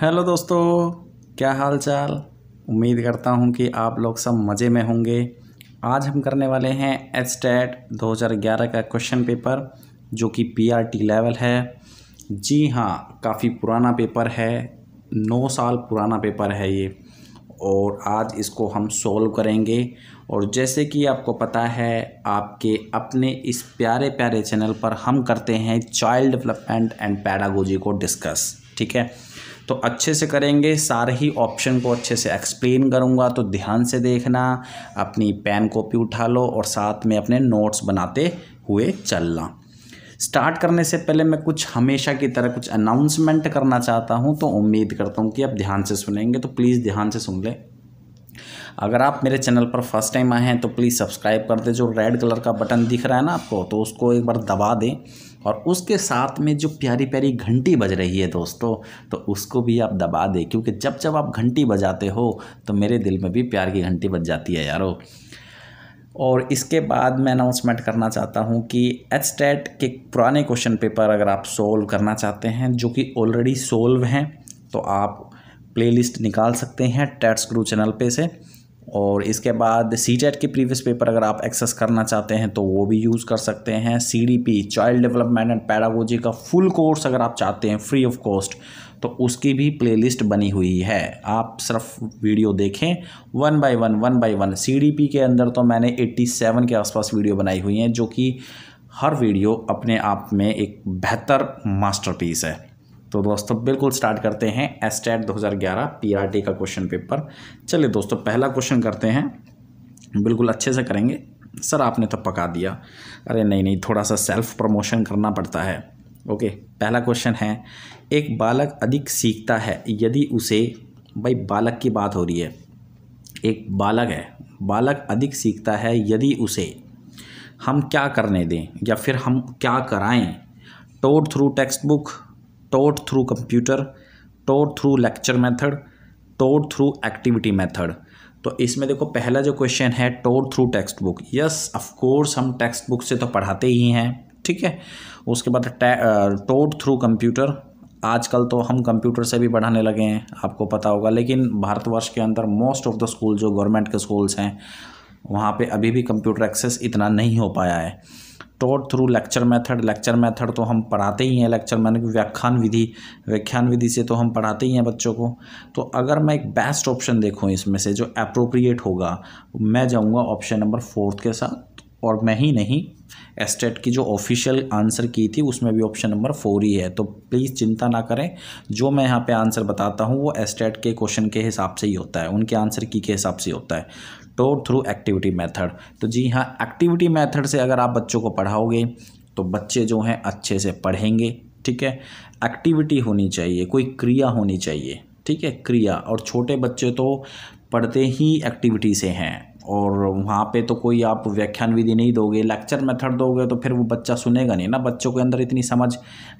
hello दोस्तों क्या हाल चाल उम्मीद करता हूं कि आप लोग सब मज़े में होंगे आज हम करने वाले हैं एच टेट दो का क्वेश्चन पेपर जो कि पीआरटी लेवल है जी हाँ काफ़ी पुराना पेपर है नौ साल पुराना पेपर है ये और आज इसको हम सोल्व करेंगे और जैसे कि आपको पता है आपके अपने इस प्यारे प्यारे चैनल पर हम करते हैं चाइल्ड डेवलपमेंट एंड पैडागोजी को डिस्कस ठीक है तो अच्छे से करेंगे सारे ही ऑप्शन को अच्छे से एक्सप्लेन करूँगा तो ध्यान से देखना अपनी पेन कॉपी उठा लो और साथ में अपने नोट्स बनाते हुए चलना स्टार्ट करने से पहले मैं कुछ हमेशा की तरह कुछ अनाउंसमेंट करना चाहता हूँ तो उम्मीद करता हूँ कि आप ध्यान से सुनेंगे तो प्लीज़ ध्यान से सुन लें अगर आप मेरे चैनल पर फर्स्ट टाइम आए हैं तो प्लीज़ सब्सक्राइब कर दें जो रेड कलर का बटन दिख रहा है ना आपको तो उसको एक बार दबा दें और उसके साथ में जो प्यारी प्यारी घंटी बज रही है दोस्तों तो उसको भी आप दबा दें क्योंकि जब जब आप घंटी बजाते हो तो मेरे दिल में भी प्यार की घंटी बज जाती है यारो और इसके बाद मैं अनाउंसमेंट करना चाहता हूँ कि एच टेट के पुराने क्वेश्चन पेपर अगर आप सोल्व करना चाहते हैं जो कि ऑलरेडी सोल्व हैं तो आप प्लेलिस्ट निकाल सकते हैं टेट्स गुरु चैनल पे से और इसके बाद सी टेट के प्रीवियस पेपर अगर आप एक्सेस करना चाहते हैं तो वो भी यूज़ कर सकते हैं C D P child development and pedagogy का फुल कोर्स अगर आप चाहते हैं फ्री ऑफ कॉस्ट तो उसकी भी प्लेलिस्ट बनी हुई है आप सिर्फ वीडियो देखें one by one one by one C D P के अंदर तो मैंने एट्टी सेवन के आसपास वीडियो बनाई हुई हैं जो कि हर वीडियो अपने आप में एक बेहतर मास्टरपीस है तो दोस्तों बिल्कुल स्टार्ट करते हैं एसटेट 2011 पीआरटी का क्वेश्चन पेपर चलिए दोस्तों पहला क्वेश्चन करते हैं बिल्कुल अच्छे से करेंगे सर आपने तो पका दिया अरे नहीं नहीं थोड़ा सा सेल्फ प्रमोशन करना पड़ता है ओके पहला क्वेश्चन है एक बालक अधिक सीखता है यदि उसे भाई बालक की बात हो रही है एक बालक है बालक अधिक सीखता है यदि उसे हम क्या करने दें या फिर हम क्या कराएं taught through text book taught through computer taught through lecture method taught through activity method तो इसमें देखो पहला जो क्वेश्चन है taught through text book yes of course हम टेक्स्ट बुक से तो पढ़ाते ही हैं ठीक है उसके बाद टोट थ्रू कंप्यूटर आजकल तो हम कंप्यूटर से भी पढ़ाने लगे हैं आपको पता होगा लेकिन भारतवर्ष के अंदर मोस्ट ऑफ द स्कूल जो गवर्नमेंट के स्कूल्स हैं वहाँ पे अभी भी कंप्यूटर एक्सेस इतना नहीं हो पाया है taught through lecture method lecture method तो हम पढ़ाते ही हैं लेक्चर मैंने व्याख्यान विधि व्याख्यान विधि से तो हम पढ़ाते ही हैं बच्चों को तो अगर मैं एक बेस्ट ऑप्शन देखूँ इसमें से जो अप्रोप्रिएट होगा मैं जाऊँगा ऑप्शन नंबर फोर्थ के साथ और मैं ही नहीं एस्टेट की जो ऑफिशियल आंसर की थी उसमें भी ऑप्शन नंबर फोर ही है तो प्लीज़ चिंता ना करें जो मैं यहाँ पे आंसर बताता हूँ वो एस्टेट के क्वेश्चन के हिसाब से ही होता है उनके आंसर की के हिसाब से होता है टोर थ्रू एक्टिविटी मेथड तो जी हाँ एक्टिविटी मेथड से अगर आप बच्चों को पढ़ाओगे तो बच्चे जो हैं अच्छे से पढ़ेंगे ठीक है एक्टिविटी होनी चाहिए कोई क्रिया होनी चाहिए ठीक है क्रिया और छोटे बच्चे तो पढ़ते ही एक्टिविटी से हैं और वहाँ पे तो कोई आप व्याख्यान विधि नहीं दोगे लेक्चर मेथड दोगे तो फिर वो बच्चा सुनेगा नहीं ना बच्चों के अंदर इतनी समझ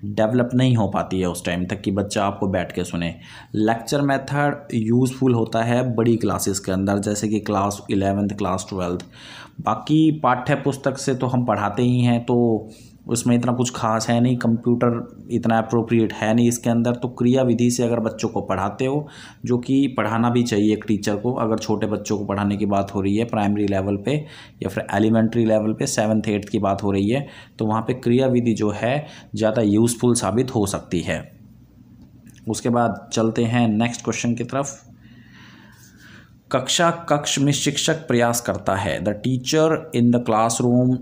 डेवलप नहीं हो पाती है उस टाइम तक कि बच्चा आपको बैठ के सुने लेक्चर मेथड यूज़फुल होता है बड़ी क्लासेस के अंदर जैसे कि क्लास इलेवेंथ क्लास ट्वेल्थ बाकी पाठ्य पुस्तक से तो हम पढ़ाते ही हैं तो उसमें इतना कुछ खास है नहीं कंप्यूटर इतना अप्रोप्रिएट है नहीं इसके अंदर तो क्रिया विधि से अगर बच्चों को पढ़ाते हो जो कि पढ़ाना भी चाहिए एक टीचर को अगर छोटे बच्चों को पढ़ाने की बात हो रही है प्राइमरी लेवल पे या फिर एलिमेंट्री लेवल पे सेवन्थ एट्थ की बात हो रही है तो वहाँ पर क्रिया विधि जो है ज़्यादा यूज़फुल साबित हो सकती है उसके बाद चलते हैं नेक्स्ट क्वेश्चन की तरफ कक्षा कक्ष में शिक्षक प्रयास करता है the teacher in the classroom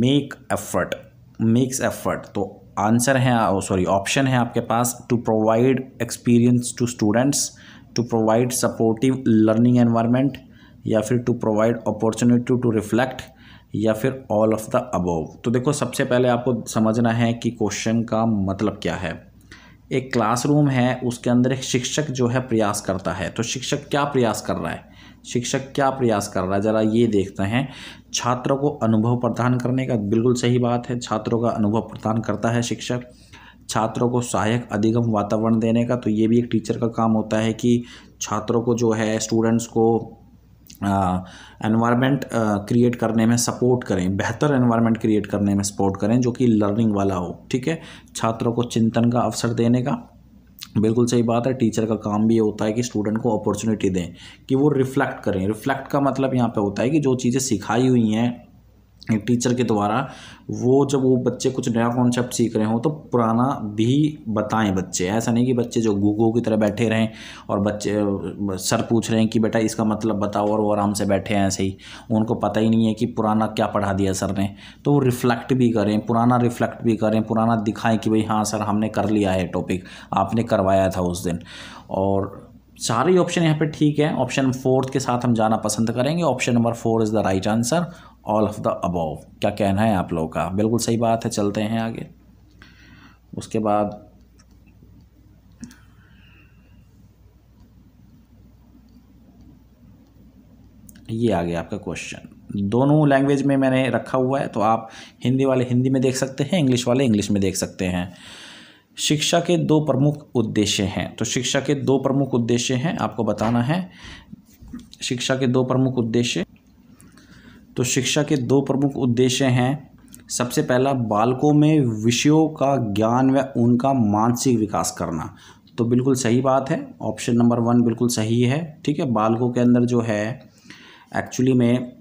make effort makes effort तो आंसर है सॉरी oh, ऑप्शन है आपके पास to provide experience to students to provide supportive learning environment या फिर to provide opportunity to reflect या फिर ऑल ऑफ द अबोव तो देखो सबसे पहले आपको समझना है कि क्वेश्चन का मतलब क्या है एक क्लासरूम है उसके अंदर एक शिक्षक जो है प्रयास करता है तो शिक्षक क्या प्रयास कर रहा है शिक्षक क्या प्रयास कर रहा है ज़रा ये देखते हैं छात्रों को अनुभव प्रदान करने का बिल्कुल सही बात है छात्रों का अनुभव प्रदान करता है शिक्षक छात्रों को सहायक अधिगम वातावरण देने का तो ये भी एक टीचर का काम होता है कि छात्रों को जो है स्टूडेंट्स को एनवायरनमेंट क्रिएट करने में सपोर्ट करें बेहतर एनवायरनमेंट क्रिएट करने में सपोर्ट करें जो कि लर्निंग वाला हो ठीक है छात्रों को चिंतन का अवसर देने का बिल्कुल सही बात है टीचर का काम भी ये होता है कि स्टूडेंट को अपॉर्चुनिटी दें कि वो रिफ्लेक्ट करें रिफ्लेक्ट का मतलब यहाँ पे होता है कि जो चीज़ें सिखाई हुई हैं टीचर के द्वारा वो जब वो बच्चे कुछ नया कॉन्सेप्ट सीख रहे हों तो पुराना भी बताएं बच्चे ऐसा नहीं कि बच्चे जो गूगो की तरह बैठे रहें और बच्चे सर पूछ रहे हैं कि बेटा इसका मतलब बताओ और वो आराम से बैठे हैं ऐसे ही उनको पता ही नहीं है कि पुराना क्या पढ़ा दिया सर ने तो वो रिफ़्लेक्ट भी करें पुराना रिफ़्लेक्ट भी करें पुराना दिखाएं कि भाई हाँ सर हमने कर लिया है टॉपिक आपने करवाया था उस दिन और सारे ऑप्शन यहाँ पे ठीक है ऑप्शन फोर्थ के साथ हम जाना पसंद करेंगे option number four is the right answer all of the above क्या कहना है आप लोगों का बिल्कुल सही बात है चलते हैं आगे उसके बाद ये आ गया आपका क्वेश्चन दोनों लैंग्वेज में मैंने रखा हुआ है तो आप हिंदी वाले हिंदी में देख सकते हैं इंग्लिश वाले इंग्लिश में देख सकते हैं शिक्षा के दो प्रमुख उद्देश्य हैं तो शिक्षा के दो प्रमुख उद्देश्य हैं आपको बताना है शिक्षा के दो प्रमुख उद्देश्य तो शिक्षा के दो प्रमुख उद्देश्य हैं सबसे पहला बालकों में विषयों का ज्ञान व उनका मानसिक विकास करना तो बिल्कुल सही बात है ऑप्शन नंबर वन बिल्कुल सही है ठीक है बालकों के अंदर जो है एक्चुअली में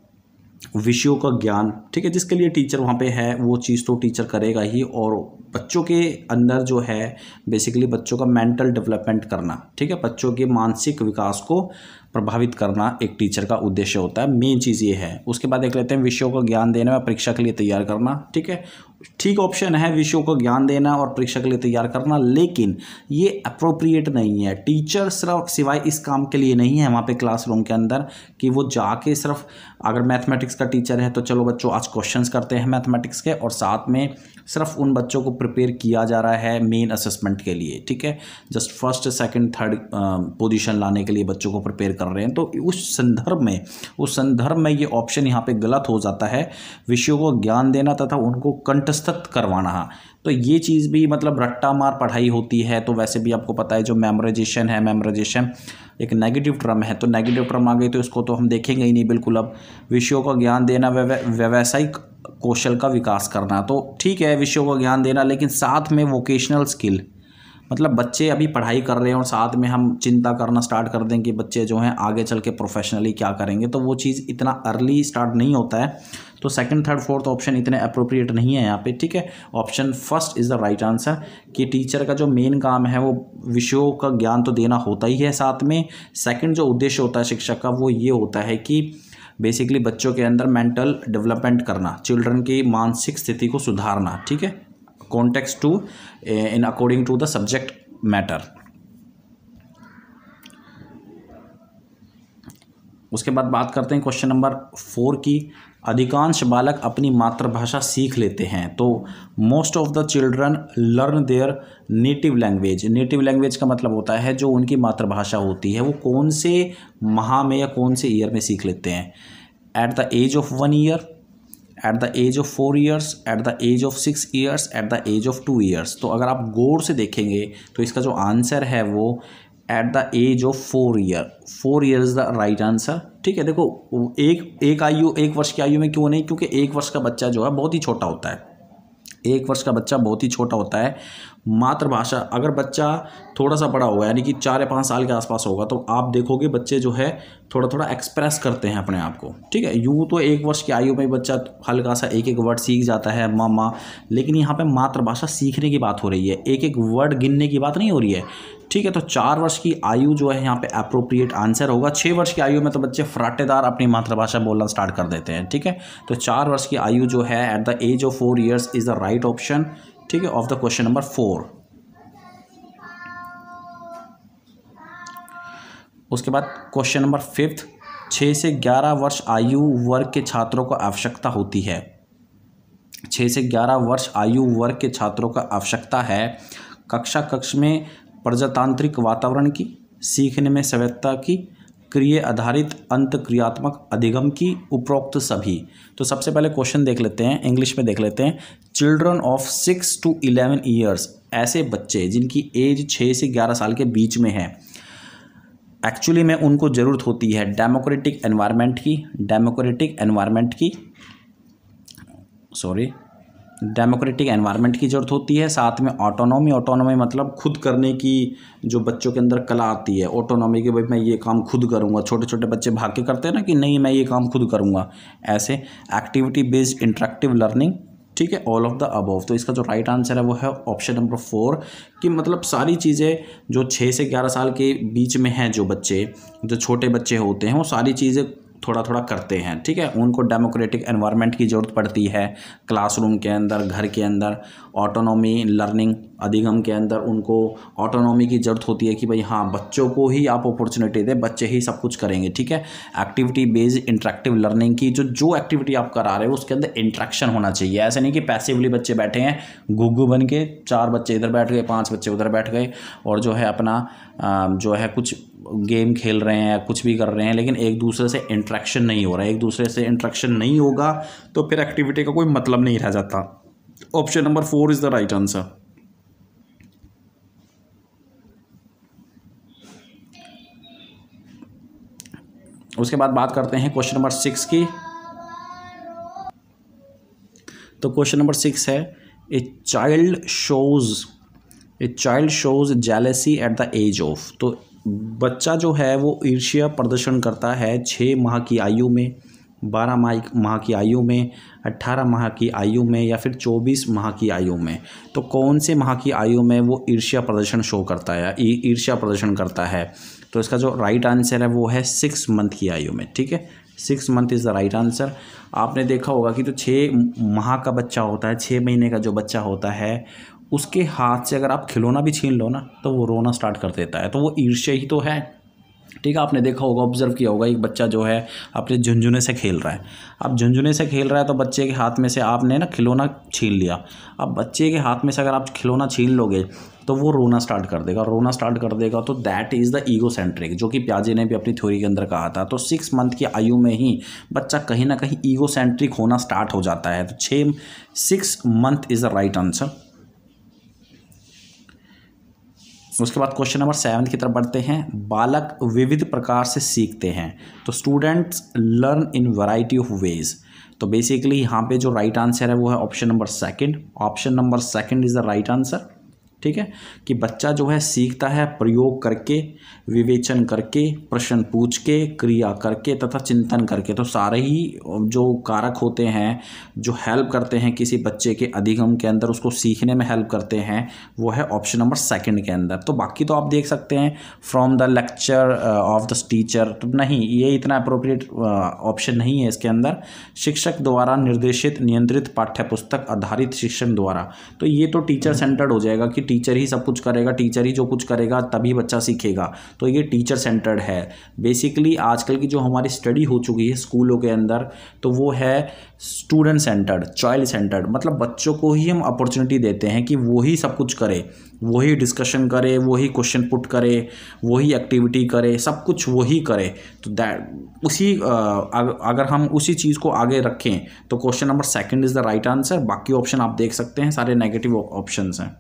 विषयों का ज्ञान ठीक है जिसके लिए टीचर वहाँ पे है वो चीज़ तो टीचर करेगा ही और बच्चों के अंदर जो है बेसिकली बच्चों का मेंटल डेवलपमेंट करना ठीक है बच्चों के मानसिक विकास को प्रभावित करना एक टीचर का उद्देश्य होता है मेन चीज़ ये है उसके बाद देख लेते हैं विषयों का ज्ञान देने में परीक्षा के लिए तैयार करना ठीक है ठीक ऑप्शन है विषयों का ज्ञान देना और परीक्षा के लिए तैयार करना लेकिन ये अप्रोप्रिएट नहीं है टीचर सिर्फ सिवाय इस काम के लिए नहीं है वहाँ पे क्लासरूम के अंदर कि वो जाके सिर्फ अगर मैथमेटिक्स का टीचर है तो चलो बच्चों आज क्वेश्चंस करते हैं मैथमेटिक्स के और साथ में सिर्फ उन बच्चों को प्रिपेयर किया जा रहा है मेन असेसमेंट के लिए ठीक है just first second third position लाने के लिए बच्चों को प्रिपेयर कर कर रहे हैं तो उस संदर्भ में उस संदर्भ में ये ऑप्शन यहाँ पे गलत हो जाता है विषयों को ज्ञान देना तथा उनको कंटस्थित करवाना तो ये चीज़ भी मतलब रट्टा मार पढ़ाई होती है तो वैसे भी आपको पता है जो मेमोराइजेशन है मेमोराइजेशन एक नेगेटिव ट्रम है तो नेगेटिव ट्रम आ गई तो इसको तो हम देखेंगे ही नहीं बिल्कुल अब विषयों का ज्ञान देना व्यावसायिक कौशल का विकास करना तो ठीक है विषयों का ज्ञान देना लेकिन साथ में वोकेशनल स्किल मतलब बच्चे अभी पढ़ाई कर रहे हैं और साथ में हम चिंता करना स्टार्ट कर दें कि बच्चे जो हैं आगे चल के प्रोफेशनली क्या करेंगे तो वो चीज़ इतना अर्ली स्टार्ट नहीं होता है तो सेकंड थर्ड फोर्थ ऑप्शन इतने अप्रोप्रिएट नहीं है यहाँ पे ठीक है option first is the right answer कि टीचर का जो मेन काम है वो विषयों का ज्ञान तो देना होता ही है साथ में सेकेंड जो उद्देश्य होता है शिक्षक का वो ये होता है कि बेसिकली बच्चों के अंदर मेंटल डेवलपमेंट करना चिल्ड्रन की मानसिक स्थिति को सुधारना ठीक है context to eh, in according to the subject matter उसके बाद बात करते हैं क्वेश्चन नंबर फोर की अधिकांश बालक अपनी मातृभाषा सीख लेते हैं तो most of the children learn their native language native language का मतलब होता है जो उनकी मातृभाषा होती है वो कौन से माह में या कौन से ईयर में सीख लेते हैं at the age of one year at the age of four years at the age of six years at the age of two years तो अगर आप गौर से देखेंगे तो इसका जो आंसर है वो at the age of four year four year is the right answer ठीक है देखो एक एक आयु एक वर्ष की आयु में क्यों नहीं क्योंकि एक वर्ष का बच्चा जो है बहुत ही छोटा होता है एक वर्ष का बच्चा बहुत ही छोटा होता है मातृभाषा अगर बच्चा थोड़ा सा बड़ा होगा यानी कि चार या पाँच साल के आसपास होगा तो आप देखोगे बच्चे जो है थोड़ा थोड़ा एक्सप्रेस करते हैं अपने आप को ठीक है यूँ तो एक वर्ष की आयु में बच्चा हल्का सा एक एक वर्ड सीख जाता है माँ माँ लेकिन यहाँ पे मातृभाषा सीखने की बात हो रही है एक एक वर्ड गिनने की बात नहीं हो रही है ठीक है तो चार वर्ष की आयु जो है यहाँ पे अप्रोप्रिएट आंसर होगा छः वर्ष की आयु में तो बच्चे फ्राटेदार अपनी मातृभाषा बोलना स्टार्ट कर देते हैं ठीक है तो चार वर्ष की आयु जो है at the age of four years is the right option ठीक है of the question number four उसके बाद क्वेश्चन नंबर फिफ्थ छः से ग्यारह वर्ष आयु वर्ग के छात्रों को आवश्यकता होती है छः से ग्यारह वर्ष आयु वर्ग के छात्रों का आवश्यकता है कक्षा कक्ष में प्रजातांत्रिक वातावरण की सीखने में सव्यता की क्रिय आधारित अंत क्रियात्मक अधिगम की उपरोक्त सभी तो सबसे पहले क्वेश्चन देख लेते हैं इंग्लिश में देख लेते हैं children of six to eleven years ऐसे बच्चे जिनकी एज छः से ग्यारह साल के बीच में है एक्चुअली में उनको ज़रूरत होती है डेमोक्रेटिक एनवायरनमेंट की डेमोक्रेटिक एनवायरनमेंट की सॉरी डेमोक्रेटिक एनवायरनमेंट की ज़रूरत होती है साथ में ऑटोनॉमी ऑटोनॉमी मतलब खुद करने की जो बच्चों के अंदर कला आती है ऑटोनॉमी के भाई मैं ये काम खुद करूँगा छोटे छोटे बच्चे भाग के करते हैं ना कि नहीं मैं ये काम खुद करूँगा ऐसे एक्टिविटी बेस्ड इंट्रैक्टिव लर्निंग ठीक है ऑल ऑफ द अबोव तो इसका जो राइट आंसर है वो है ऑप्शन नंबर फोर कि मतलब सारी चीज़ें जो छः से ग्यारह साल के बीच में हैं जो बच्चे जो छोटे बच्चे होते हैं वो सारी चीज़ें थोड़ा थोड़ा करते हैं ठीक है उनको डेमोक्रेटिक एनवायरनमेंट की ज़रूरत पड़ती है क्लासरूम के अंदर घर के अंदर ऑटोनॉमी लर्निंग अधिगम के अंदर उनको ऑटोनॉमी की ज़रूरत होती है कि भाई हाँ बच्चों को ही आप अपॉर्चुनिटी दें बच्चे ही सब कुछ करेंगे ठीक है एक्टिविटी बेस्ड इंट्रैक्टिव लर्निंग की जो जो एक्टिविटी आप करा रहे हो उसके अंदर इंट्रैक्शन होना चाहिए ऐसे नहीं कि पैसिवली बच्चे बैठे हैं घुग्गू बन के चार बच्चे इधर बैठ गए पाँच बच्चे उधर बैठ गए और जो है अपना जो है कुछ गेम खेल रहे हैं या कुछ भी कर रहे हैं लेकिन एक दूसरे से इंट्रैक्शन नहीं हो रहा एक दूसरे से इंट्रैक्शन नहीं होगा तो फिर एक्टिविटी का कोई मतलब नहीं रह जाता option number four is the right answer उसके बाद बात करते हैं क्वेश्चन नंबर सिक्स की तो क्वेश्चन नंबर सिक्स है a child shows a child shows jealousy at the age of तो बच्चा जो है वो ईर्ष्या प्रदर्शन करता है छः माह की आयु में बारह माह माह की आयु में अट्ठारह माह की आयु में या फिर चौबीस माह की आयु में तो कौन से माह की आयु में वो ईर्ष्या प्रदर्शन शो करता है ईर्ष्या प्रदर्शन करता है तो इसका जो राइट आंसर है वो है सिक्स मंथ की आयु में ठीक है six month is the right answer आपने देखा होगा कि जो तो छः माह का बच्चा होता है छः महीने का जो बच्चा होता है उसके हाथ से अगर आप खिलौना भी छीन लो ना तो वो रोना स्टार्ट कर देता है तो वो ईर्ष्य ही तो है ठीक है आपने देखा होगा ऑब्जर्व किया होगा एक बच्चा जो है अपने झुंझुने से खेल रहा है अब झुंझुने से खेल रहा है तो बच्चे के हाथ में से आपने ना खिलौना छीन लिया अब बच्चे के हाथ में से अगर आप खिलौना छीन लोगे तो वो रोना स्टार्ट कर देगा रोना स्टार्ट कर देगा तो that is the ego centric जो कि प्याजे ने भी अपनी थ्योरी के अंदर कहा था तो सिक्स मंथ की आयु में ही बच्चा कहीं ना कहीं ईगो सेंट्रिक होना स्टार्ट हो जाता है तो छः six month is the right answer उसके बाद क्वेश्चन नंबर सेवन की तरफ बढ़ते हैं बालक विविध प्रकार से सीखते हैं तो students learn in variety of ways तो बेसिकली यहाँ पे जो राइट right आंसर है वो है option number second option number second is the right answer ठीक है कि बच्चा जो है सीखता है प्रयोग करके विवेचन करके प्रश्न पूछ के क्रिया करके तथा चिंतन करके तो सारे ही जो कारक होते हैं जो हेल्प करते हैं किसी बच्चे के अधिगम के अंदर उसको सीखने में हेल्प करते हैं वो है ऑप्शन नंबर सेकंड के अंदर तो बाकी तो आप देख सकते हैं from the lecture of the teacher तो नहीं ये इतना अप्रोप्रिएट ऑप्शन नहीं है इसके अंदर शिक्षक द्वारा निर्देशित नियंत्रित पाठ्यपुस्तक आधारित शिक्षण द्वारा तो ये तो टीचर सेंटर्ड हो जाएगा कि टीचर ही सब कुछ करेगा टीचर ही जो कुछ करेगा तभी बच्चा सीखेगा तो ये टीचर सेंटर्ड है बेसिकली आजकल की जो हमारी स्टडी हो चुकी है स्कूलों के अंदर तो वो है स्टूडेंट सेंटर्ड चाइल्ड सेंटर्ड मतलब बच्चों को ही हम अपॉर्चुनिटी देते हैं कि वही सब कुछ करे वही डिस्कशन करे वही क्वेश्चन पुट करे वही एक्टिविटी करे सब कुछ वही करे तो दैट उसी अगर हम उसी चीज़ को आगे रखें तो question number second is the right answer बाकी ऑप्शन आप देख सकते हैं सारे नेगेटिव ऑप्शंस हैं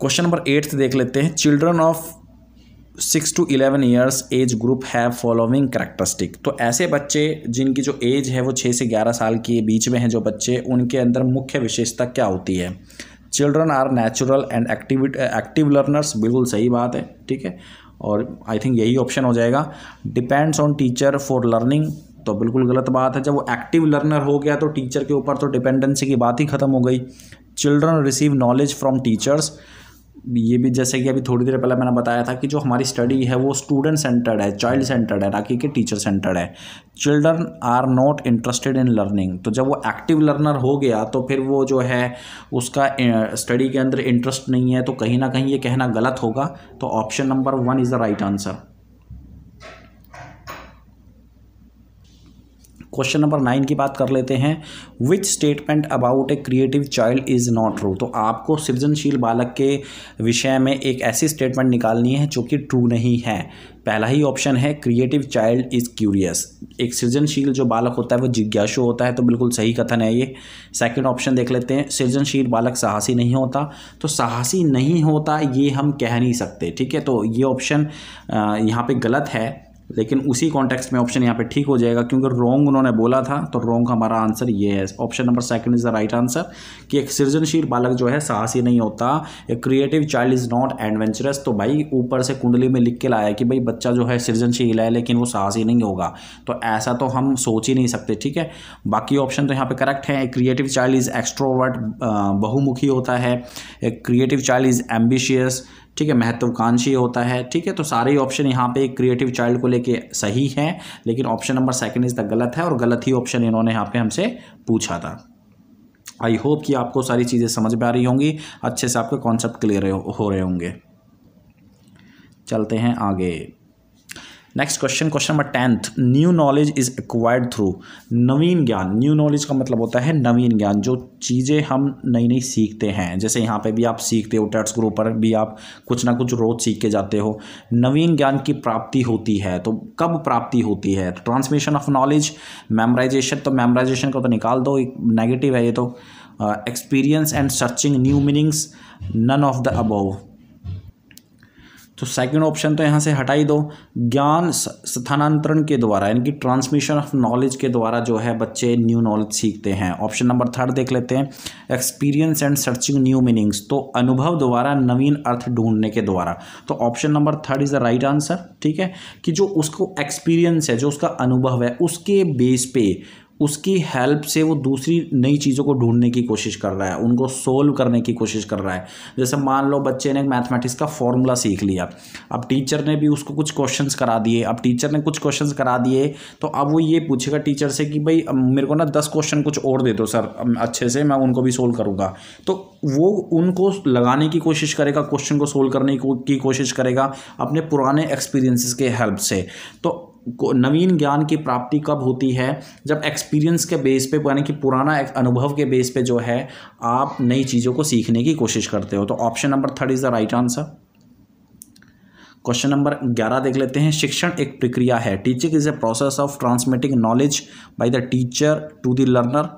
क्वेश्चन नंबर एट्थ देख लेते हैं children of six to eleven years age group है फॉलोइंग करेक्टरिस्टिक तो ऐसे बच्चे जिनकी जो एज है वो छः से ग्यारह साल के बीच में हैं जो बच्चे उनके अंदर मुख्य विशेषता क्या होती है children are natural and active active learners बिल्कुल सही बात है ठीक है और आई थिंक यही ऑप्शन हो जाएगा depends on teacher for learning तो बिल्कुल गलत बात है जब वो एक्टिव लर्नर हो गया तो टीचर के ऊपर तो डिपेंडेंसी की बात ही खत्म हो गई children receive knowledge from teachers ये भी जैसे कि अभी थोड़ी देर पहले मैंने बताया था कि जो हमारी स्टडी है वो स्टूडेंट सेंटर्ड है चाइल्ड सेंटर्ड है ना कि टीचर सेंटर्ड है children are not interested in learning तो जब वो एक्टिव लर्नर हो गया तो फिर वो जो है उसका स्टडी के अंदर इंटरेस्ट नहीं है तो कहीं ना कहीं ये कहना गलत होगा तो option number one is the right answer question number nine की बात कर लेते हैं which statement about a creative child is not true तो आपको सृजनशील बालक के विषय में एक ऐसी स्टेटमेंट निकालनी है जो कि ट्रू नहीं है पहला ही ऑप्शन है क्रिएटिव चाइल्ड इज़ क्यूरियस एक सृजनशील जो बालक होता है वो जिज्ञासु होता है तो बिल्कुल सही कथन है ये सेकंड ऑप्शन देख लेते हैं सृजनशील बालक साहसी नहीं होता तो साहसी नहीं होता ये हम कह नहीं सकते ठीक है तो ये ऑप्शन यहाँ पे गलत है लेकिन उसी कॉन्टेक्स्ट में ऑप्शन यहाँ पे ठीक हो जाएगा क्योंकि रोंग उन्होंने बोला था तो रोंग हमारा आंसर ये है option number second is the right answer कि एक सृजनशील बालक जो है साहसी नहीं होता a creative child is not adventurous तो भाई ऊपर से कुंडली में लिख के लाया कि भाई बच्चा जो है सृजनशील है लेकिन वो साहसी नहीं होगा तो ऐसा तो हम सोच ही नहीं सकते ठीक है बाकी ऑप्शन तो यहाँ पर करेक्ट है a creative child is extrovert बहुमुखी होता है a creative child is ambitious ठीक है महत्वाकांक्षी होता है ठीक है तो सारे ऑप्शन यहाँ पे क्रिएटिव चाइल्ड को लेके सही हैं लेकिन option number second is the गलत है और गलत ही ऑप्शन इन्होंने यहाँ पे हमसे पूछा था आई होप कि आपको सारी चीज़ें समझ में आ रही होंगी अच्छे से आपके कॉन्सेप्ट क्लियर हो रहे होंगे चलते हैं आगे next question question number tenth new knowledge is acquired through नवीन ज्ञान न्यू नॉलेज का मतलब होता है नवीन ज्ञान जो चीज़ें हम नई नई सीखते हैं जैसे यहाँ पे भी आप सीखते हो टेट्स ग्रुप पर भी आप कुछ ना कुछ रोज़ सीख के जाते हो नवीन ज्ञान की प्राप्ति होती है तो कब प्राप्ति होती है तो ट्रांसमिशन ऑफ नॉलेज मेमराइजेशन तो मेमराइजेशन को तो निकाल दो एक नेगेटिव है ये तो experience and searching new meanings none of the above तो सेकंड ऑप्शन तो यहाँ से हटाई दो ज्ञान स्थानांतरण के द्वारा यानी कि ट्रांसमिशन ऑफ नॉलेज के द्वारा जो है बच्चे न्यू नॉलेज सीखते हैं ऑप्शन नंबर थर्ड देख लेते हैं experience and searching new meanings तो अनुभव द्वारा नवीन अर्थ ढूंढने के द्वारा तो option number third is the right answer ठीक है कि जो उसको एक्सपीरियंस है जो उसका अनुभव है उसके बेस पे उसकी हेल्प से वो दूसरी नई चीज़ों को ढूंढने की कोशिश कर रहा है उनको सोल्व करने की कोशिश कर रहा है जैसे मान लो बच्चे ने मैथमेटिक्स का फॉर्मूला सीख लिया अब टीचर ने भी उसको कुछ क्वेश्चंस करा दिए अब टीचर ने कुछ क्वेश्चंस करा दिए तो अब वो ये पूछेगा टीचर से कि भाई मेरे को ना दस क्वेश्चन कुछ और दे दो सर अच्छे से मैं उनको भी सोल्व करूँगा तो वो उनको लगाने की कोशिश करेगा क्वेश्चन को सोल्व करने की कोशिश करेगा अपने पुराने एक्सपीरियंसिस के हेल्प से तो नवीन ज्ञान की प्राप्ति कब होती है जब एक्सपीरियंस के बेस पे यानी कि पुराना अनुभव के बेस पे जो है आप नई चीज़ों को सीखने की कोशिश करते हो तो option number third is the right answer question number ग्यारह देख लेते हैं शिक्षण एक प्रक्रिया है teaching is a process of transmitting knowledge by the teacher to the learner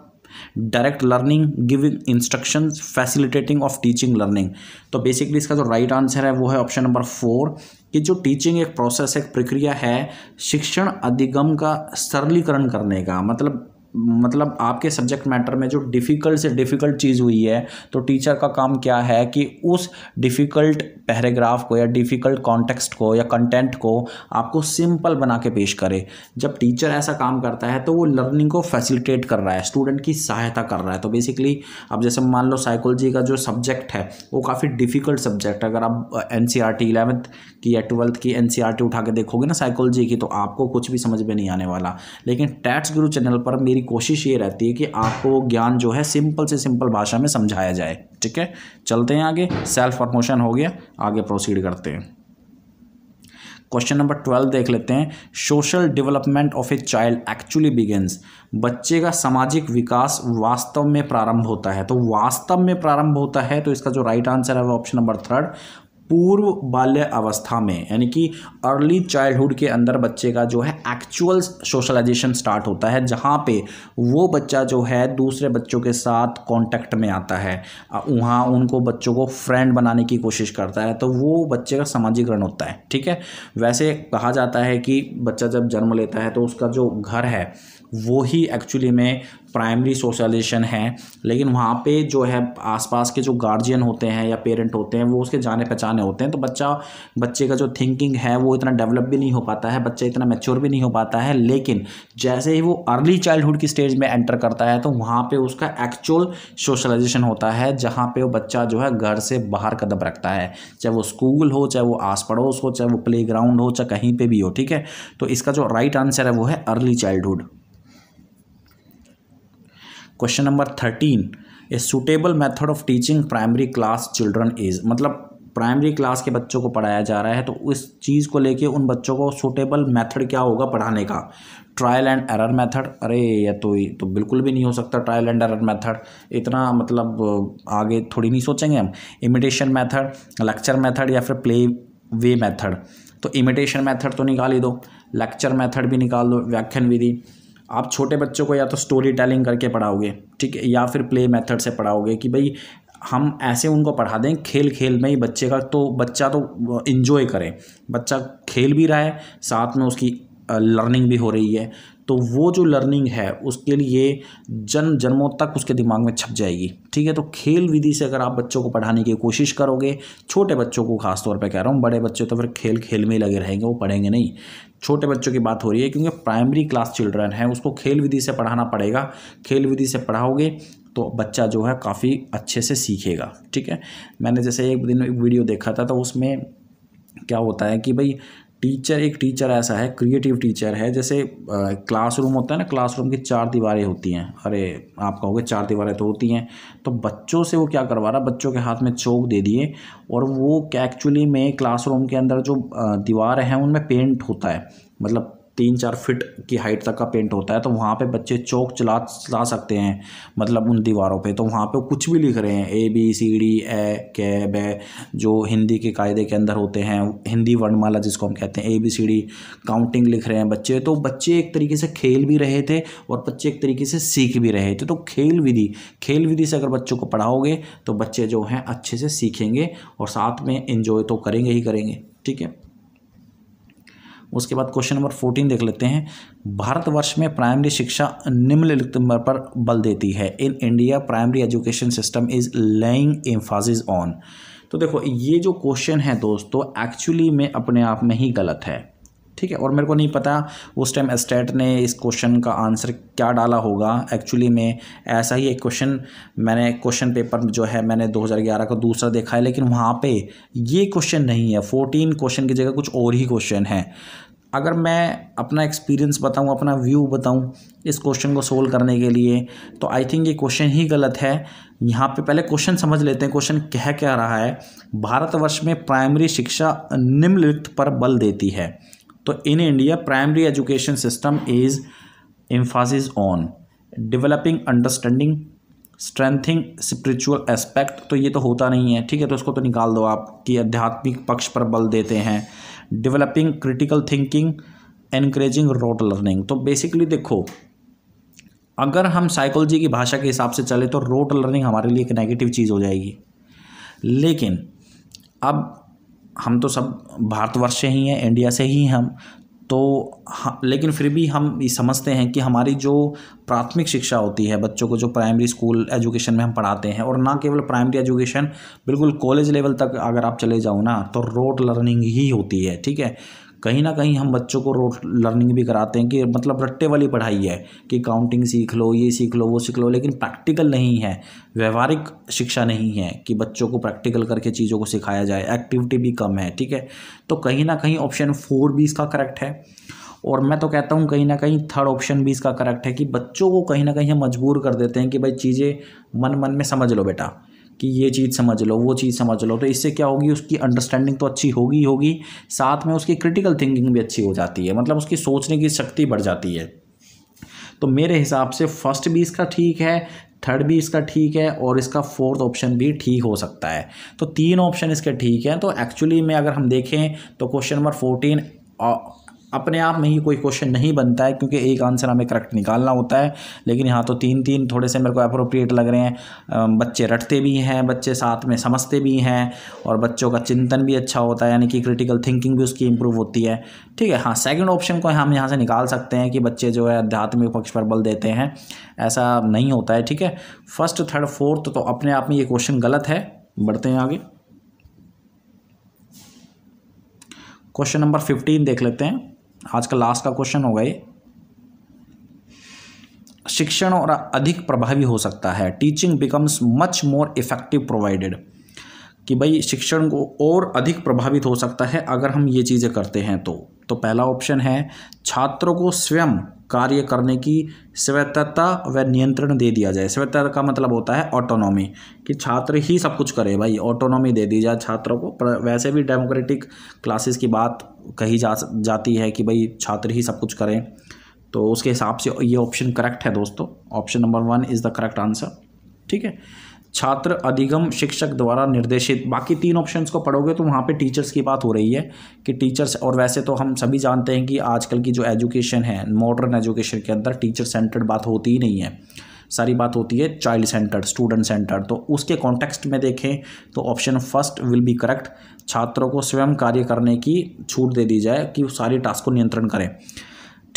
direct learning giving instruction facilitating of teaching learning तो बेसिकली इसका जो राइट आंसर है वो है ऑप्शन नंबर फोर कि जो टीचिंग एक प्रोसेस एक प्रक्रिया है शिक्षण अधिगम का सरलीकरण करने का मतलब मतलब आपके सब्जेक्ट मैटर में जो डिफ़िकल्ट से डिफ़िकल्ट चीज़ हुई है तो टीचर का काम क्या है कि उस डिफ़िकल्ट पैराग्राफ को या डिफ़िकल्ट कॉन्टेक्स्ट को या कंटेंट को आपको सिंपल बना के पेश करे जब टीचर ऐसा काम करता है तो वो लर्निंग को फैसिलिटेट कर रहा है स्टूडेंट की सहायता कर रहा है तो बेसिकली अब जैसे मान लो साइकोलॉजी का जो सब्जेक्ट है वो काफ़ी डिफ़िकल्ट सब्जेक्ट है अगर आप एन सी आर टी कि या ट्वेल्थ की एन e उठा के देखोगे ना साइकोलॉजी की तो आपको कुछ भी समझ में नहीं आने वाला लेकिन टैट्स गुरु चैनल पर मेरी कोशिश ये रहती है कि आपको ज्ञान जो है सिंपल से सिंपल भाषा में समझाया जाए ठीक है चलते हैं आगे सेल्फ प्रमोशन हो गया आगे प्रोसीड करते हैं क्वेश्चन नंबर ट्वेल्व देख लेते हैं social development of a child actually begins बच्चे का सामाजिक विकास वास्तव में प्रारंभ होता है तो वास्तव में प्रारंभ होता है तो इसका जो राइट आंसर है वो ऑप्शन नंबर थर्ड पूर्व बाल्य अवस्था में यानी कि अर्ली चाइल्डहुड के अंदर बच्चे का जो है एक्चुअल सोशलाइजेशन स्टार्ट होता है जहाँ पे वो बच्चा जो है दूसरे बच्चों के साथ कांटेक्ट में आता है वहाँ उनको बच्चों को फ्रेंड बनाने की कोशिश करता है तो वो बच्चे का सामाजिकरण होता है ठीक है वैसे कहा जाता है कि बच्चा जब जन्म लेता है तो उसका जो घर है वो ही एक्चुअली में प्राइमरी सोशलाइजेशन है लेकिन वहाँ पे जो है आसपास के जो गार्जियन होते हैं या पेरेंट होते हैं वो उसके जाने पहचाने होते हैं तो बच्चा बच्चे का जो थिंकिंग है वो इतना डेवलप भी नहीं हो पाता है बच्चा इतना मेच्योर भी नहीं हो पाता है लेकिन जैसे ही वो अर्ली चाइल्डहुड की स्टेज में एंटर करता है तो वहाँ पर उसका एक्चुअल सोशलाइजेशन होता है जहाँ पर वो बच्चा जो है घर से बाहर कदम रखता है चाहे वो स्कूल हो चाहे वो आस पड़ोस हो चाहे वो प्ले हो चाहे कहीं पर भी हो ठीक है तो इसका जो राइट आंसर है वो है early childhood question number thirteen a suitable method of teaching primary class children is मतलब प्राइमरी क्लास के बच्चों को पढ़ाया जा रहा है तो उस चीज़ को लेके उन बच्चों को सुटेबल मेथड क्या होगा पढ़ाने का ट्रायल एंड एरर मेथड अरे ये तो ये तो बिल्कुल भी नहीं हो सकता ट्रायल एंड एरर मेथड इतना मतलब आगे थोड़ी नहीं सोचेंगे हम इमिटेशन मेथड लेक्चर मेथड या फिर प्ले वे मेथड तो इमिटेशन मेथड तो निकाल ही दो लेक्चर मेथड भी निकाल दो व्याख्यान विधि आप छोटे बच्चों को या तो स्टोरी टेलिंग करके पढ़ाओगे ठीक है या फिर प्ले मेथड से पढ़ाओगे कि भाई हम ऐसे उनको पढ़ा दें खेल खेल में ही बच्चे का तो बच्चा तो इन्जॉय करे बच्चा खेल भी रहा है साथ में उसकी लर्निंग भी हो रही है तो वो जो लर्निंग है उसके लिए जन्म जन्मों तक उसके दिमाग में छप जाएगी ठीक है तो खेल विधि से अगर आप बच्चों को पढ़ाने की कोशिश करोगे छोटे बच्चों को खासतौर पर कह रहा हूँ बड़े बच्चे तो फिर खेल खेल में ही लगे रहेंगे वो पढ़ेंगे नहीं छोटे बच्चों की बात हो रही है क्योंकि प्राइमरी क्लास चिल्ड्रन है उसको खेल विधि से पढ़ाना पड़ेगा खेल विधि से पढ़ाओगे तो बच्चा जो है काफ़ी अच्छे से सीखेगा ठीक है मैंने जैसे एक दिन एक वीडियो देखा था तो उसमें क्या होता है कि भाई टीचर एक टीचर ऐसा है क्रिएटिव टीचर है जैसे क्लासरूम होता है ना क्लासरूम की चार दीवारें होती हैं अरे आप कहोगे चार दीवारें तो होती हैं तो बच्चों से वो क्या करवा रहा बच्चों के हाथ में चौक दे दिए और वो एक्चुअली में क्लासरूम के अंदर जो दीवार हैं उनमें पेंट होता है मतलब तीन चार फिट की हाइट तक का पेंट होता है तो वहाँ पे बच्चे चौक चला चला सकते हैं मतलब उन दीवारों पे तो वहाँ पे कुछ भी लिख रहे हैं A B C D A के बे जो हिंदी के कायदे के अंदर होते हैं हिंदी वर्णमाला जिसको हम कहते हैं A B C D counting लिख रहे हैं बच्चे तो बच्चे एक तरीके से खेल भी रहे थे और बच्चे एक तरीके से सीख भी रहे थे तो खेल विधि खेल विधि से अगर बच्चों को पढ़ाओगे तो बच्चे जो हैं अच्छे से सीखेंगे और साथ में इन्जॉय तो करेंगे ही करेंगे ठीक है उसके बाद क्वेश्चन नंबर फोर्टीन देख लेते हैं भारतवर्ष में प्राइमरी शिक्षा निम्नलिखित पर बल देती है in India primary education system is laying emphasis on तो देखो ये जो क्वेश्चन है दोस्तों एक्चुअली में अपने आप में ही गलत है ठीक है और मेरे को नहीं पता उस टाइम एस्टेट ने इस क्वेश्चन का आंसर क्या डाला होगा एक्चुअली में ऐसा ही एक क्वेश्चन मैंने क्वेश्चन पेपर जो है मैंने 2011 का दूसरा देखा है लेकिन वहाँ पे ये क्वेश्चन नहीं है 14 क्वेश्चन की जगह कुछ और ही क्वेश्चन है अगर मैं अपना एक्सपीरियंस बताऊं अपना व्यू बताऊं इस क्वेश्चन को सोल्व करने के लिए तो आई थिंक ये क्वेश्चन ही गलत है यहाँ पे पहले क्वेश्चन समझ लेते हैं क्वेश्चन कह क्या रहा है भारतवर्ष में प्राइमरी शिक्षा निम्नलिखित पर बल देती है तो in India primary education system is emphasis on developing understanding strengthening spiritual aspect तो ये तो होता नहीं है ठीक है तो उसको तो निकाल दो आप कि आध्यात्मिक पक्ष पर बल देते हैं developing critical thinking encouraging rote learning तो बेसिकली देखो अगर हम साइकोलॉजी की भाषा के हिसाब से चले तो रोट लर्निंग हमारे लिए एक नेगेटिव चीज़ हो जाएगी लेकिन अब हम तो सब भारतवर्ष से ही हैं इंडिया से ही हम तो लेकिन फिर भी हम ये समझते हैं कि हमारी जो प्राथमिक शिक्षा होती है बच्चों को जो प्राइमरी स्कूल एजुकेशन में हम पढ़ाते हैं और ना केवल प्राइमरी एजुकेशन बिल्कुल कॉलेज लेवल तक अगर आप चले जाओ ना तो रोड लर्निंग ही होती है ठीक है कहीं ना कहीं हम बच्चों को रोट लर्निंग भी कराते हैं कि मतलब रट्टे वाली पढ़ाई है कि काउंटिंग सीख लो ये सीख लो वो सीख लो लेकिन प्रैक्टिकल नहीं है व्यवहारिक शिक्षा नहीं है कि बच्चों को प्रैक्टिकल करके चीज़ों को सिखाया जाए एक्टिविटी भी कम है ठीक है तो कहीं ना कहीं ऑप्शन फोर भी इसका करेक्ट है और मैं तो कहता हूँ कहीं ना कहीं थर्ड ऑप्शन भी इसका करेक्ट है कि बच्चों को कहीं ना कहीं हम मजबूर कर देते हैं कि भाई चीज़ें मन मन में समझ लो बेटा कि ये चीज़ समझ लो वो चीज़ समझ लो तो इससे क्या होगी उसकी अंडरस्टैंडिंग तो अच्छी होगी होगी साथ में उसकी क्रिटिकल थिंकिंग भी अच्छी हो जाती है मतलब उसकी सोचने की शक्ति बढ़ जाती है तो मेरे हिसाब से फर्स्ट भी इसका ठीक है थर्ड भी इसका ठीक है और इसका फोर्थ ऑप्शन भी ठीक हो सकता है तो तीन ऑप्शन इसके ठीक हैं तो एक्चुअली में अगर हम देखें तो क्वेश्चन नंबर फोर्टीन अपने आप में ही कोई क्वेश्चन नहीं बनता है क्योंकि एक आंसर हमें करेक्ट निकालना होता है लेकिन यहाँ तो तीन तीन थोड़े से मेरे को अप्रोप्रिएट लग रहे हैं बच्चे रटते भी हैं बच्चे साथ में समझते भी हैं और बच्चों का चिंतन भी अच्छा होता है यानी कि क्रिटिकल थिंकिंग भी उसकी इंप्रूव होती है ठीक है हाँ सेकेंड ऑप्शन को हम यहाँ से निकाल सकते हैं कि बच्चे जो है आध्यात्मिक पक्ष पर बल देते हैं ऐसा नहीं होता है ठीक है फर्स्ट थर्ड फोर्थ तो अपने आप में ये क्वेश्चन गलत है बढ़ते हैं आगे क्वेश्चन नंबर फिफ्टीन देख लेते हैं आज का लास्ट का क्वेश्चन होगा ये शिक्षण और अधिक प्रभावी हो सकता है teaching becomes much more effective provided कि भाई शिक्षण को और अधिक प्रभावित हो सकता है अगर हम ये चीज़ें करते हैं तो तो पहला ऑप्शन है छात्रों को स्वयं कार्य करने की स्वतंत्रता व नियंत्रण दे दिया जाए स्वतंत्रता का मतलब होता है ऑटोनॉमी कि छात्र ही सब कुछ करे भाई ऑटोनॉमी दे दी जाए छात्रों को पर वैसे भी डेमोक्रेटिक क्लासेस की बात कही जा जाती है कि भाई छात्र ही सब कुछ करें तो उसके हिसाब से ये ऑप्शन करेक्ट है दोस्तों option number one is the correct answer ठीक है छात्र अधिगम शिक्षक द्वारा निर्देशित बाकी तीन ऑप्शंस को पढ़ोगे तो वहाँ पे टीचर्स की बात हो रही है कि टीचर्स और वैसे तो हम सभी जानते हैं कि आजकल की जो एजुकेशन है मॉडर्न एजुकेशन के अंदर टीचर सेंटर्ड बात होती ही नहीं है सारी बात होती है चाइल्ड सेंटर स्टूडेंट सेंटर तो उसके कॉन्टेक्स्ट में देखें तो option first will be correct छात्रों को स्वयं कार्य करने की छूट दे दी जाए कि सारी टास्क को नियंत्रण करें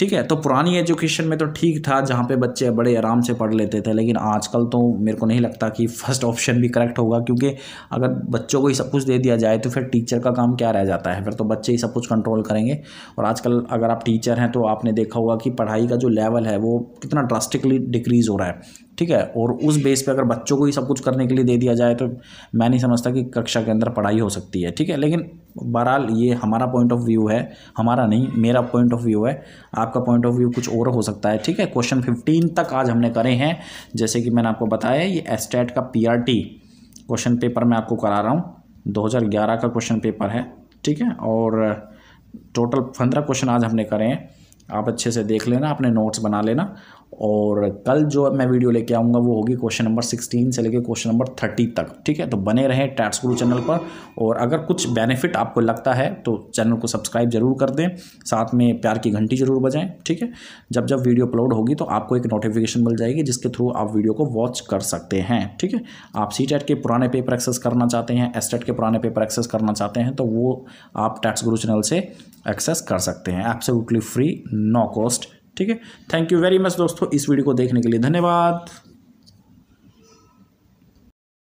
ठीक है तो पुरानी एजुकेशन में तो ठीक था जहाँ पे बच्चे बड़े आराम से पढ़ लेते थे लेकिन आजकल तो मेरे को नहीं लगता कि फर्स्ट ऑप्शन भी करेक्ट होगा क्योंकि अगर बच्चों को ही सब कुछ दे दिया जाए तो फिर टीचर का काम क्या रह जाता है फिर तो बच्चे ही सब कुछ कंट्रोल करेंगे और आजकल अगर आप टीचर हैं तो आपने देखा होगा कि पढ़ाई का जो लेवल है वो कितना ड्रास्टिकली डिक्रीज़ हो रहा है ठीक है और उस बेस पे अगर बच्चों को ही सब कुछ करने के लिए दे दिया जाए तो मैं नहीं समझता कि कक्षा के अंदर पढ़ाई हो सकती है ठीक है लेकिन बहरहाल ये हमारा पॉइंट ऑफ व्यू है हमारा नहीं मेरा पॉइंट ऑफ व्यू है आपका पॉइंट ऑफ व्यू कुछ और हो सकता है ठीक है क्वेश्चन फिफ्टीन तक आज हमने करे हैं जैसे कि मैंने आपको बताया ये एस्टेट का पी क्वेश्चन पेपर मैं आपको करा रहा हूँ ग्यारह का क्वेश्चन पेपर है ठीक है और टोटल पंद्रह क्वेश्चन आज हमने करे हैं आप अच्छे से देख लेना अपने नोट्स बना लेना और कल जो मैं वीडियो लेके आऊँगा वो होगी क्वेश्चन नंबर सिक्सटीन से लेकर क्वेश्चन नंबर थर्टी तक ठीक है तो बने रहें टैक्स गुरु चैनल पर और अगर कुछ बेनिफिट आपको लगता है तो चैनल को सब्सक्राइब जरूर कर दें साथ में प्यार की घंटी जरूर बजाएं ठीक है जब जब वीडियो अपलोड होगी तो आपको एक नोटिफिकेशन मिल जाएगी जिसके थ्रू आप वीडियो को वॉच कर सकते हैं ठीक है आप सी के पुराने पेपर एक्सेस करना चाहते हैं एस के पुराने पेपर एक्सेस करना चाहते हैं तो वो आप टैक्स गुरु चैनल से एक्सेस कर सकते हैं एप्सोलूटली फ्री नो कॉस्ट ठीक है थैंक यू वेरी मच दोस्तों इस वीडियो को देखने के लिए धन्यवाद